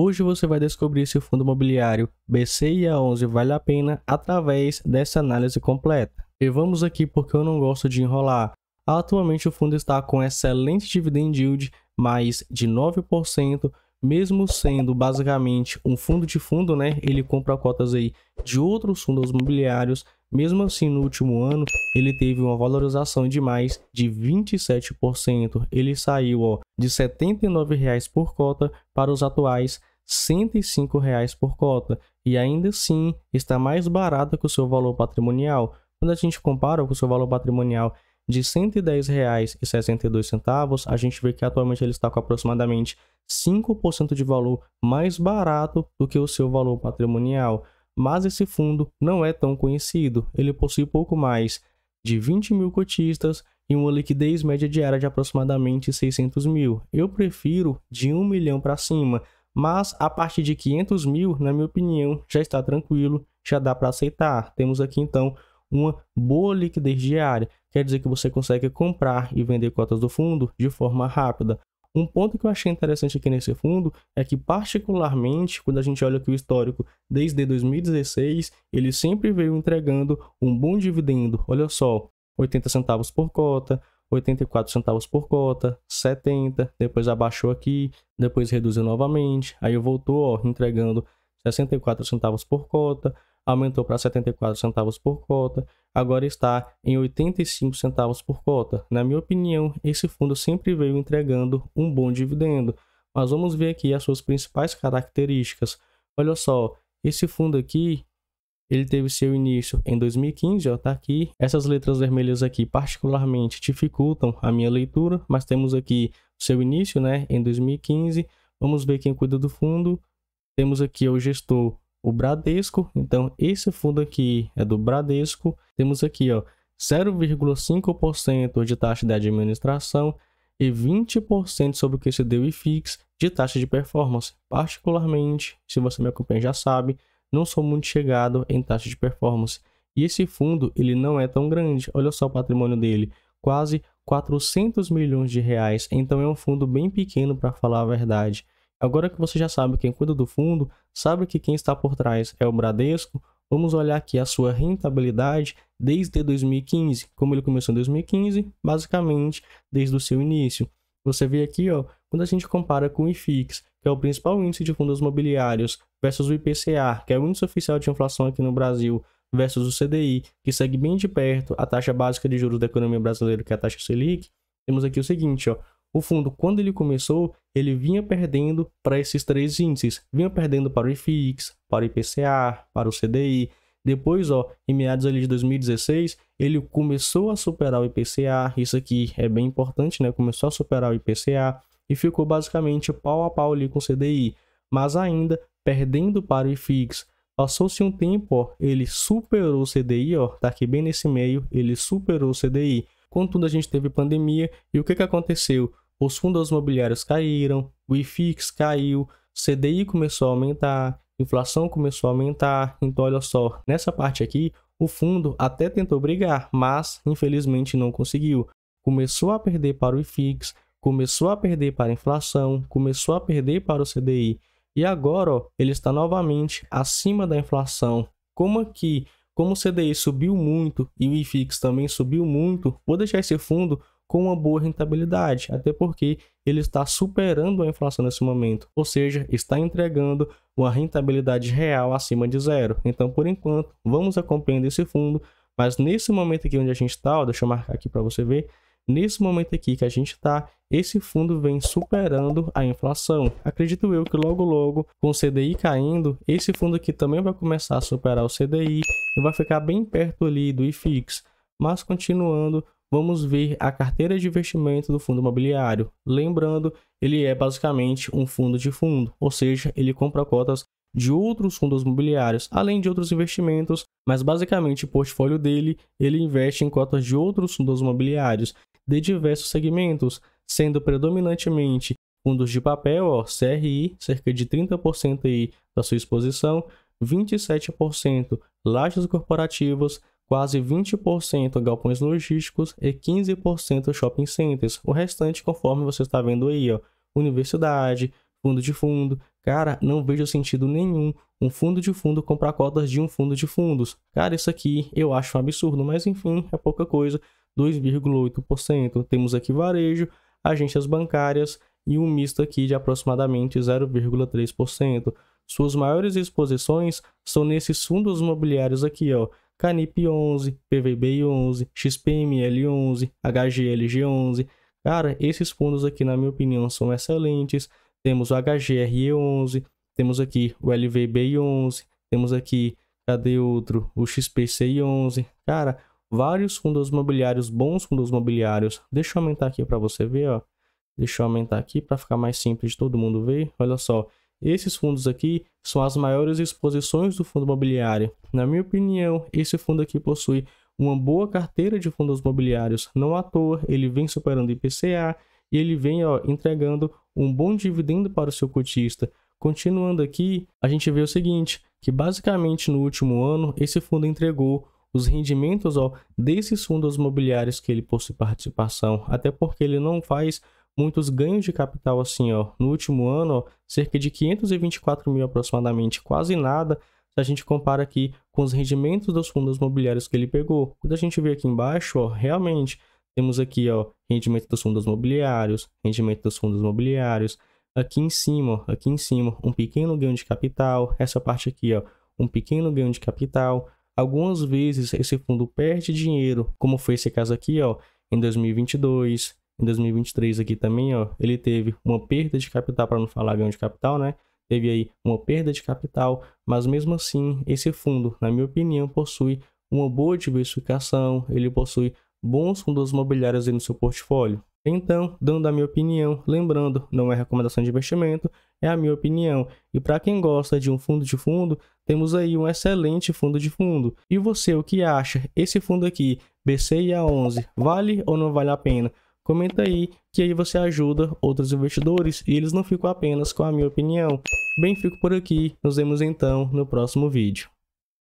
Hoje você vai descobrir se o fundo imobiliário BCIA11 vale a pena através dessa análise completa. E vamos aqui porque eu não gosto de enrolar. Atualmente o fundo está com excelente dividend yield, mais de 9%, mesmo sendo basicamente um fundo de fundo, né? Ele compra cotas aí de outros fundos imobiliários mesmo assim, no último ano, ele teve uma valorização de mais de 27%. Ele saiu ó, de R$ 79,00 por cota para os atuais R$ 105,00 por cota, e ainda assim está mais barato que o seu valor patrimonial. Quando a gente compara com o seu valor patrimonial de R$ 110,62, a gente vê que atualmente ele está com aproximadamente 5% de valor mais barato do que o seu valor patrimonial mas esse fundo não é tão conhecido. Ele possui pouco mais de 20 mil cotistas e uma liquidez média diária de aproximadamente 600 mil. Eu prefiro de 1 milhão para cima, mas a partir de 500 mil, na minha opinião, já está tranquilo, já dá para aceitar. Temos aqui então uma boa liquidez diária, quer dizer que você consegue comprar e vender cotas do fundo de forma rápida. Um ponto que eu achei interessante aqui nesse fundo é que, particularmente, quando a gente olha aqui o histórico desde 2016, ele sempre veio entregando um bom dividendo. Olha só, 80 centavos por cota, 84 centavos por cota, 70, depois abaixou aqui, depois reduziu novamente, aí voltou ó, entregando 64 centavos por cota, aumentou para 74 centavos por cota, agora está em 85 centavos por cota. Na minha opinião, esse fundo sempre veio entregando um bom dividendo, mas vamos ver aqui as suas principais características. Olha só, esse fundo aqui, ele teve seu início em 2015, está aqui. Essas letras vermelhas aqui particularmente dificultam a minha leitura, mas temos aqui seu início, né, em 2015. Vamos ver quem cuida do fundo. Temos aqui o gestor o Bradesco. Então, esse fundo aqui é do Bradesco. Temos aqui, ó, 0,5% de taxa de administração e 20% sobre o que se deu e fixe de taxa de performance. Particularmente, se você me acompanha já sabe, não sou muito chegado em taxa de performance. E esse fundo, ele não é tão grande. Olha só o patrimônio dele, quase 400 milhões de reais. Então é um fundo bem pequeno para falar a verdade. Agora que você já sabe quem cuida do fundo, sabe que quem está por trás é o Bradesco, vamos olhar aqui a sua rentabilidade desde 2015, como ele começou em 2015, basicamente desde o seu início. Você vê aqui, ó, quando a gente compara com o IFIX, que é o principal índice de fundos imobiliários, versus o IPCA, que é o índice oficial de inflação aqui no Brasil, versus o CDI, que segue bem de perto a taxa básica de juros da economia brasileira, que é a taxa Selic, temos aqui o seguinte, ó, o fundo, quando ele começou, ele vinha perdendo para esses três índices. Vinha perdendo para o IFIX, para o IPCA, para o CDI. Depois, ó, em meados ali de 2016, ele começou a superar o IPCA. Isso aqui é bem importante, né? Começou a superar o IPCA e ficou basicamente pau a pau ali com o CDI. Mas ainda perdendo para o IFIX. Passou-se um tempo, ó, ele superou o CDI, ó, tá aqui bem nesse meio, ele superou o CDI. Contudo, a gente teve pandemia e o que, que aconteceu? Os fundos imobiliários caíram, o IFIX caiu, CDI começou a aumentar, inflação começou a aumentar. Então, olha só, nessa parte aqui, o fundo até tentou brigar, mas infelizmente não conseguiu. Começou a perder para o IFIX, começou a perder para a inflação, começou a perder para o CDI. E agora ó, ele está novamente acima da inflação. Como aqui como o CDI subiu muito e o IFIX também subiu muito, vou deixar esse fundo com uma boa rentabilidade, até porque ele está superando a inflação nesse momento, ou seja, está entregando uma rentabilidade real acima de zero. Então, por enquanto, vamos acompanhando esse fundo, mas nesse momento aqui onde a gente está, deixa eu marcar aqui para você ver, nesse momento aqui que a gente está, esse fundo vem superando a inflação. Acredito eu que logo logo, com o CDI caindo, esse fundo aqui também vai começar a superar o CDI e vai ficar bem perto ali do IFIX. Mas continuando, vamos ver a carteira de investimento do fundo imobiliário. Lembrando, ele é basicamente um fundo de fundo, ou seja, ele compra cotas de outros fundos imobiliários, além de outros investimentos, mas basicamente o portfólio dele, ele investe em cotas de outros fundos imobiliários de diversos segmentos, sendo predominantemente fundos de papel, ó, CRI, cerca de 30% aí da sua exposição, 27% lajes corporativos, quase 20% galpões logísticos e 15% shopping centers. O restante, conforme você está vendo aí, ó, universidade, fundo de fundo, Cara, não vejo sentido nenhum um fundo de fundo comprar cotas de um fundo de fundos. Cara, isso aqui eu acho um absurdo, mas enfim, é pouca coisa. 2,8%. Temos aqui varejo, agências bancárias e um misto aqui de aproximadamente 0,3%. Suas maiores exposições são nesses fundos imobiliários aqui, ó. Canip 11, PVB 11, XPML 11, HGLG 11. Cara, esses fundos aqui, na minha opinião, são excelentes temos o HGRE11, temos aqui o LVB11, temos aqui, cadê outro? O XPC11. Cara, vários fundos imobiliários, bons fundos imobiliários. Deixa eu aumentar aqui para você ver, ó. Deixa eu aumentar aqui para ficar mais simples de todo mundo ver. Olha só, esses fundos aqui são as maiores exposições do fundo imobiliário. Na minha opinião, esse fundo aqui possui uma boa carteira de fundos imobiliários. Não à toa, ele vem superando IPCA, e ele vem ó, entregando um bom dividendo para o seu cotista. Continuando aqui, a gente vê o seguinte, que basicamente no último ano esse fundo entregou os rendimentos ó, desses fundos imobiliários que ele possui participação, até porque ele não faz muitos ganhos de capital assim, ó. No último ano, ó, cerca de 524 mil aproximadamente, quase nada, se a gente compara aqui com os rendimentos dos fundos imobiliários que ele pegou. Quando a gente vê aqui embaixo, ó, realmente temos aqui, ó, rendimento dos fundos mobiliários, rendimento dos fundos mobiliários. Aqui em cima, ó, aqui em cima, um pequeno ganho de capital. Essa parte aqui, ó, um pequeno ganho de capital. Algumas vezes esse fundo perde dinheiro, como foi esse caso aqui, ó, em 2022, em 2023 aqui também, ó, ele teve uma perda de capital para não falar ganho de capital, né? Teve aí uma perda de capital, mas mesmo assim, esse fundo, na minha opinião, possui uma boa diversificação, ele possui bons fundos imobiliários no seu portfólio. Então, dando a minha opinião, lembrando, não é recomendação de investimento, é a minha opinião. E para quem gosta de um fundo de fundo, temos aí um excelente fundo de fundo. E você, o que acha? Esse fundo aqui, BCIA11, vale ou não vale a pena? Comenta aí, que aí você ajuda outros investidores e eles não ficam apenas com a minha opinião. Bem, fico por aqui. Nos vemos então no próximo vídeo.